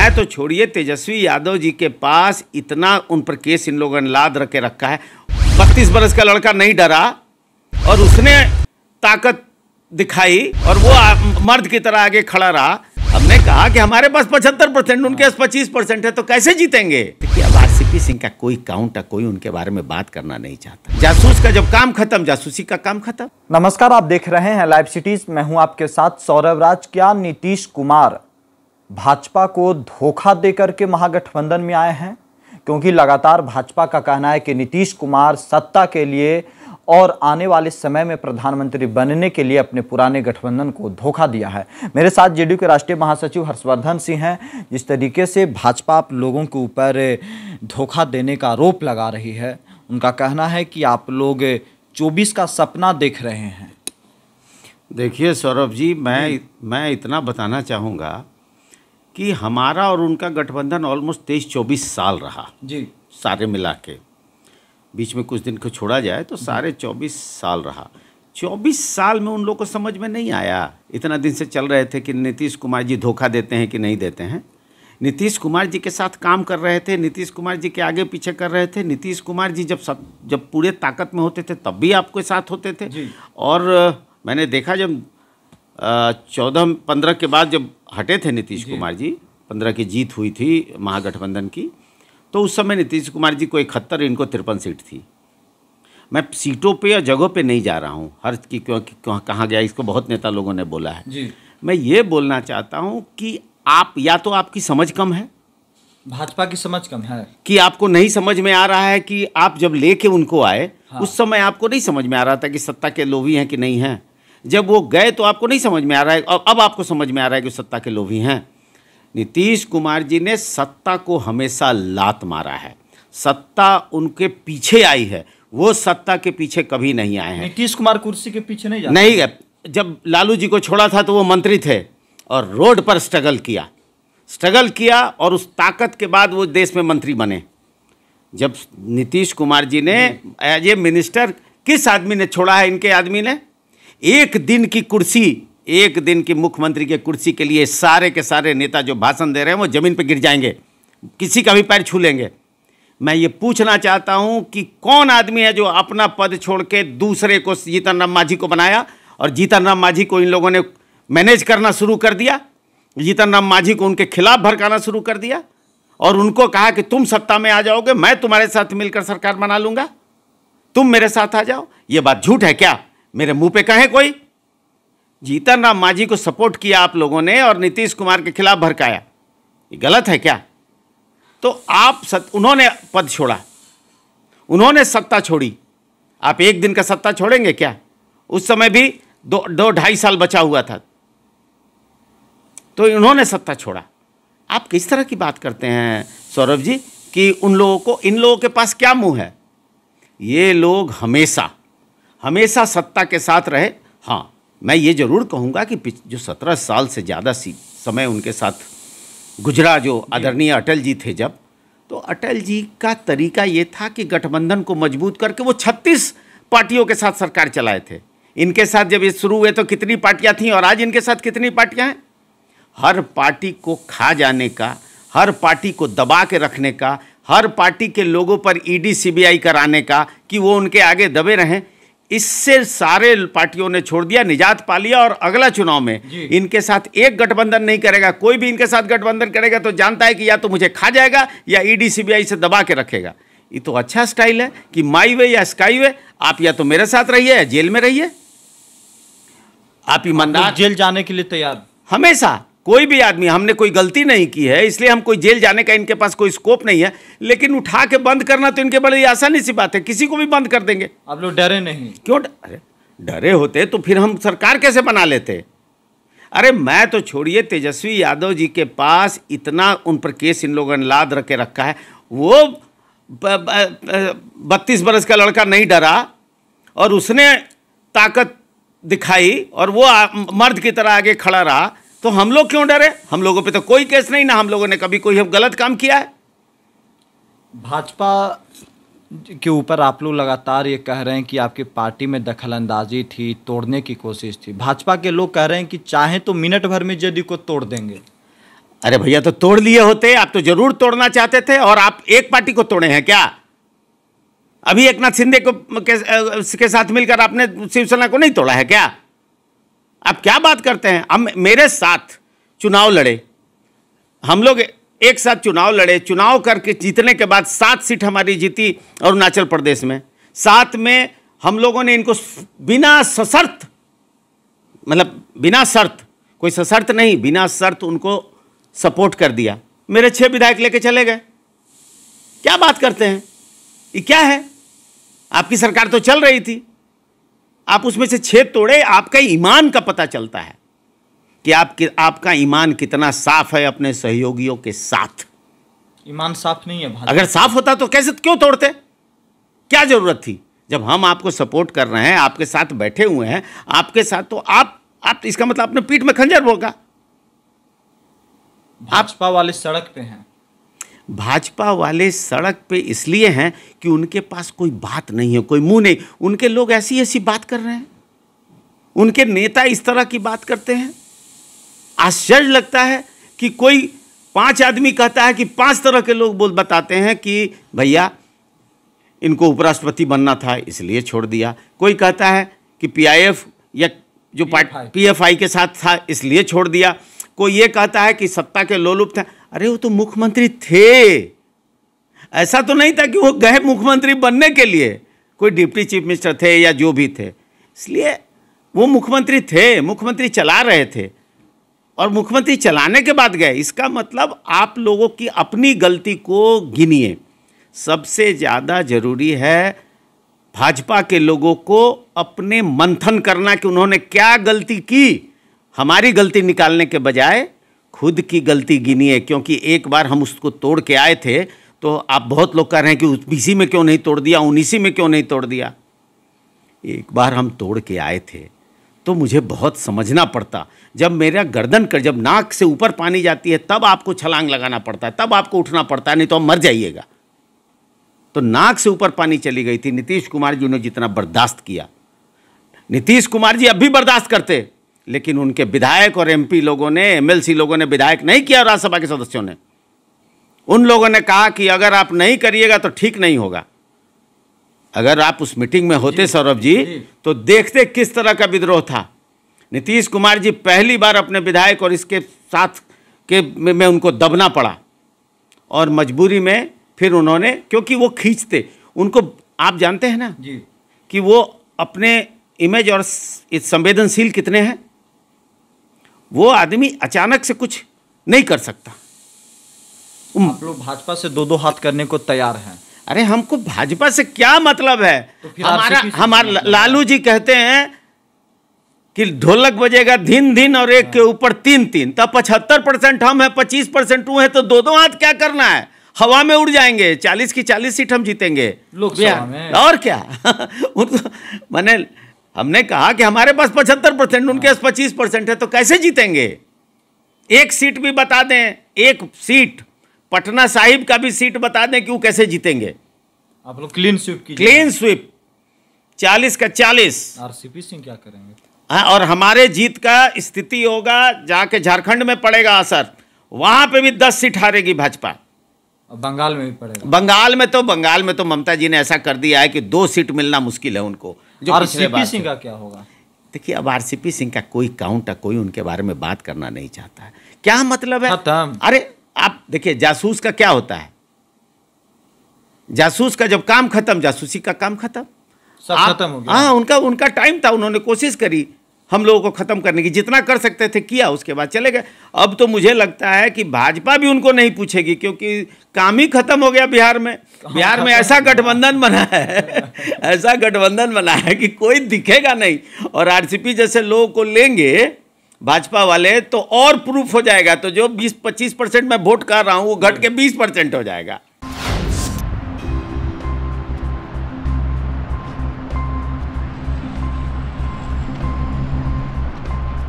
है तो छोड़िए तेजस्वी यादव जी के पास इतना उन पर केस इन लोगों ने लाद रखे रखा है बत्तीस बरस का लड़का नहीं डरा और उसने ताकत दिखाई और वो मर्द की तरह आगे खड़ा रहा हमने कहा कि हमारे पास पचहत्तर परसेंट उनके पास पच्चीस परसेंट है तो कैसे जीतेंगे देखिए अब आरसीपी सिंह का कोई काउंट है कोई उनके बारे में बात करना नहीं चाहता जासूस का जब काम खत्म जासूसी का काम खत्म नमस्कार आप देख रहे हैं लाइव सिटीज मैं हूं आपके साथ सौरभ राज क्या नीतीश कुमार भाजपा को धोखा देकर के महागठबंधन में आए हैं क्योंकि लगातार भाजपा का कहना है कि नीतीश कुमार सत्ता के लिए और आने वाले समय में प्रधानमंत्री बनने के लिए अपने पुराने गठबंधन को धोखा दिया है मेरे साथ जेडीयू के राष्ट्रीय महासचिव हर्षवर्धन सिंह हैं जिस तरीके से भाजपा आप लोगों के ऊपर धोखा देने का आरोप लगा रही है उनका कहना है कि आप लोग चौबीस का सपना देख रहे हैं देखिए सौरभ जी मैं मैं इतना बताना चाहूँगा कि हमारा और उनका गठबंधन ऑलमोस्ट तेईस चौबीस साल रहा जी सारे मिला के बीच में कुछ दिन को छोड़ा जाए तो सारे चौबीस साल रहा चौबीस साल में उन लोग को समझ में नहीं आया इतना दिन से चल रहे थे कि नीतीश कुमार जी धोखा देते हैं कि नहीं देते हैं नीतीश कुमार जी के साथ काम कर रहे थे नीतीश कुमार जी के आगे पीछे कर रहे थे नीतीश कुमार जी जब सब जब पूरे ताकत में होते थे तब भी आपके साथ होते थे और मैंने देखा जब चौदह पंद्रह के बाद जब हटे थे नीतीश कुमार जी पंद्रह की जीत हुई थी महागठबंधन की तो उस समय नीतीश कुमार जी को इकहत्तर इनको तिरपन सीट थी मैं सीटों पे या जगहों पे नहीं जा रहा हूँ हर की क्योंकि कहाँ गया इसको बहुत नेता लोगों ने बोला है जी। मैं ये बोलना चाहता हूँ कि आप या तो आपकी समझ कम है भाजपा की समझ कम है कि आपको नहीं समझ में आ रहा है कि आप जब लेके उनको आए हाँ। उस समय आपको नहीं समझ में आ रहा था कि सत्ता के लोभी हैं कि नहीं हैं जब वो गए तो आपको नहीं समझ में आ रहा है और अब आपको समझ में आ रहा है कि सत्ता के लोभी हैं नीतीश कुमार जी ने सत्ता को हमेशा लात मारा है सत्ता उनके पीछे आई है वो सत्ता के पीछे कभी नहीं आए हैं नीतीश कुमार कुर्सी के पीछे नहीं नहीं गए जब लालू जी को छोड़ा था तो वो मंत्री थे और रोड पर स्ट्रगल किया स्ट्रगल किया और उस ताकत के बाद वो देश में मंत्री बने जब नीतीश कुमार जी ने एज ए मिनिस्टर किस आदमी ने छोड़ा है इनके आदमी ने एक दिन की कुर्सी एक दिन की मुख्यमंत्री के कुर्सी के लिए सारे के सारे नेता जो भाषण दे रहे हैं वो जमीन पर गिर जाएंगे किसी का भी पैर छू लेंगे मैं ये पूछना चाहता हूँ कि कौन आदमी है जो अपना पद छोड़ के दूसरे को जीतन राम मांझी को बनाया और जीतन राम मांझी को इन लोगों ने मैनेज करना शुरू कर दिया जीतन राम मांझी को उनके खिलाफ भड़काना शुरू कर दिया और उनको कहा कि तुम सत्ता में आ जाओगे मैं तुम्हारे साथ मिलकर सरकार बना लूँगा तुम मेरे साथ आ जाओ ये बात झूठ है क्या मेरे मुंह पे कहे कोई जीतन राम मांझी को सपोर्ट किया आप लोगों ने और नीतीश कुमार के खिलाफ भड़काया गलत है क्या तो आप सत उन्होंने पद छोड़ा उन्होंने सत्ता छोड़ी आप एक दिन का सत्ता छोड़ेंगे क्या उस समय भी दो दो ढाई साल बचा हुआ था तो इन्होंने सत्ता छोड़ा आप किस तरह की बात करते हैं सौरभ जी कि उन लोगों को इन लोगों के पास क्या मुंह है ये लोग हमेशा हमेशा सत्ता के साथ रहे हाँ मैं ये ज़रूर कहूँगा कि जो सत्रह साल से ज़्यादा समय उनके साथ गुजरा जो आदरणीय अटल जी थे जब तो अटल जी का तरीका ये था कि गठबंधन को मजबूत करके वो छत्तीस पार्टियों के साथ सरकार चलाए थे इनके साथ जब ये शुरू हुए तो कितनी पार्टियाँ थीं और आज इनके साथ कितनी पार्टियाँ हैं हर पार्टी को खा जाने का हर पार्टी को दबा के रखने का हर पार्टी के लोगों पर ईडी सीबीआई कराने का कि वो उनके आगे दबे रहें इससे सारे पार्टियों ने छोड़ दिया निजात पा लिया और अगला चुनाव में इनके साथ एक गठबंधन नहीं करेगा कोई भी इनके साथ गठबंधन करेगा तो जानता है कि या तो मुझे खा जाएगा या ईडी e सीबीआई से दबा के रखेगा ये तो अच्छा स्टाइल है कि माई वे या स्काई वे आप या तो मेरे साथ रहिए या जेल में रहिए आप ईमानदार जेल जाने के लिए तैयार हमेशा कोई भी आदमी हमने कोई गलती नहीं की है इसलिए हम कोई जेल जाने का इनके पास कोई स्कोप नहीं है लेकिन उठा के बंद करना तो इनके बड़ी आसानी सी बात है किसी को भी बंद कर देंगे आप लोग डरे नहीं क्यों अरे डरे होते तो फिर हम सरकार कैसे बना लेते अरे मैं तो छोड़िए तेजस्वी यादव जी के पास इतना उन पर केस इन लोगों ने लाद रखे रखा है वो बत्तीस बरस का लड़का नहीं डरा और उसने ताकत दिखाई और वो मर्द की तरह आगे खड़ा रहा तो हम लोग क्यों डरे हम लोगों पे तो कोई केस नहीं ना हम लोगों ने कभी कोई गलत काम किया है भाजपा के ऊपर आप लोग लगातार ये कह रहे हैं कि आपकी पार्टी में दखल अंदाजी थी तोड़ने की कोशिश थी भाजपा के लोग कह रहे हैं कि चाहे तो मिनट भर में जदयू को तोड़ देंगे अरे भैया तो तोड़ लिए होते आप तो जरूर तोड़ना चाहते थे और आप एक पार्टी को तोड़े हैं क्या अभी एक नाथ शिंदे को के, के साथ मिलकर आपने शिवसेना को नहीं तोड़ा है क्या आप क्या बात करते हैं हम मेरे साथ चुनाव लड़े हम लोग एक साथ चुनाव लड़े चुनाव करके जीतने के बाद सात सीट हमारी जीती अरुणाचल प्रदेश में साथ में हम लोगों ने इनको बिना सशर्त मतलब बिना शर्त कोई सशर्त नहीं बिना शर्त उनको सपोर्ट कर दिया मेरे छह विधायक लेके चले गए क्या बात करते हैं ये क्या है आपकी सरकार तो चल रही थी आप उसमें से छेद तोड़े आपका ईमान का पता चलता है कि कि, आपका ईमान कितना साफ है अपने सहयोगियों के साथ ईमान साफ नहीं है अगर साफ होता तो कैसे क्यों तोड़ते क्या जरूरत थी जब हम आपको सपोर्ट कर रहे हैं आपके साथ बैठे हुए हैं आपके साथ तो आप आप इसका मतलब आपने पीठ में खंजर होगा भाजपा वाले सड़क पे हैं भाजपा वाले सड़क पे इसलिए हैं कि उनके पास कोई बात नहीं है कोई मुंह नहीं उनके लोग ऐसी ऐसी बात कर रहे हैं उनके नेता इस तरह की बात करते हैं आश्चर्य लगता है कि कोई पांच आदमी कहता है कि पांच तरह के लोग बोल बताते हैं कि भैया इनको उपराष्ट्रपति बनना था इसलिए छोड़ दिया कोई कहता है कि पीआईएफ या जो पी एफ आई के साथ था इसलिए छोड़ दिया कोई ये कहता है कि सत्ता के लोलुप्त हैं अरे वो तो मुख्यमंत्री थे ऐसा तो नहीं था कि वो गए मुख्यमंत्री बनने के लिए कोई डिप्टी चीफ मिनिस्टर थे या जो भी थे इसलिए वो मुख्यमंत्री थे मुख्यमंत्री चला रहे थे और मुख्यमंत्री चलाने के बाद गए इसका मतलब आप लोगों की अपनी गलती को गिनिए सबसे ज़्यादा जरूरी है भाजपा के लोगों को अपने मंथन करना कि उन्होंने क्या गलती की हमारी गलती निकालने के बजाय खुद की गलती गिनी है क्योंकि एक बार हम उसको तोड़ के आए थे तो आप बहुत लोग कह रहे हैं कि इसी में क्यों नहीं तोड़ दिया उन्नीसी में क्यों नहीं तोड़ दिया एक बार हम तोड़ के आए थे तो मुझे बहुत समझना पड़ता जब मेरा गर्दन कर जब नाक से ऊपर पानी जाती है तब आपको छलांग लगाना पड़ता है तब आपको उठना पड़ता है नहीं तो आप मर जाइएगा तो नाक से ऊपर पानी चली गई थी नीतीश कुमार जी ने जितना बर्दाश्त किया नीतीश कुमार जी अब भी बर्दाश्त करते लेकिन उनके विधायक और एमपी लोगों ने एमएलसी लोगों ने विधायक नहीं किया राज्यसभा के सदस्यों ने उन लोगों ने कहा कि अगर आप नहीं करिएगा तो ठीक नहीं होगा अगर आप उस मीटिंग में होते सौरभ जी तो देखते किस तरह का विद्रोह था नीतीश कुमार जी पहली बार अपने विधायक और इसके साथ के में उनको दबना पड़ा और मजबूरी में फिर उन्होंने क्योंकि वो खींचते उनको आप जानते हैं ना जी कि वो अपने इमेज और संवेदनशील कितने हैं वो आदमी अचानक से कुछ नहीं कर सकता आप लोग भाजपा से दो दो हाथ करने को तैयार हैं अरे हमको भाजपा से क्या मतलब है तो हमारा हमारा लालू जी कहते हैं कि ढोलक बजेगा दिन दिन और एक के हाँ। ऊपर तीन तीन तो पचहत्तर परसेंट हम हैं पच्चीस परसेंट वो है तो दो दो हाथ क्या करना है हवा में उड़ जाएंगे चालीस की चालीस सीट हम जीतेंगे लोकसभा में और क्या मैंने हमने कहा कि हमारे पास पचहत्तर परसेंट उनके पास पच्चीस परसेंट है तो कैसे जीतेंगे एक सीट भी बता दें एक सीट पटना साहिब का भी सीट बता दें कि वो कैसे जीतेंगे आप लोग क्लीन स्वीप की क्लीन स्वीप चालीस का चालीस आरसीपी सिंह क्या करेंगे हाँ और हमारे जीत का स्थिति होगा जाके झारखंड में पड़ेगा असर वहां पे भी दस सीट हारेगी भाजपा बंगाल में भी पड़ेगा बंगाल में तो बंगाल में तो ममता जी ने ऐसा कर दिया है कि दो सीट मिलना मुश्किल है उनको और सीपी सिंह का क्या होगा देखिए अब आरसीपी सिंह का कोई काउंट है कोई उनके बारे में बात करना नहीं चाहता है क्या मतलब है अरे आप देखिए जासूस का क्या होता है जासूस का जब काम खत्म जासूसी का काम खत्म सब खत्म हो गया हाँ उनका उनका टाइम था उन्होंने कोशिश करी हम लोगों को ख़त्म करने की जितना कर सकते थे किया उसके बाद चले गए अब तो मुझे लगता है कि भाजपा भी उनको नहीं पूछेगी क्योंकि काम ही खत्म हो गया बिहार में हाँ, बिहार में ऐसा गठबंधन बना है ऐसा गठबंधन बना है कि कोई दिखेगा नहीं और आरसीपी जैसे लोगों को लेंगे भाजपा वाले तो और प्रूफ हो जाएगा तो जो 20-25 परसेंट मैं वोट कर रहा हूँ वो घट के 20 परसेंट हो जाएगा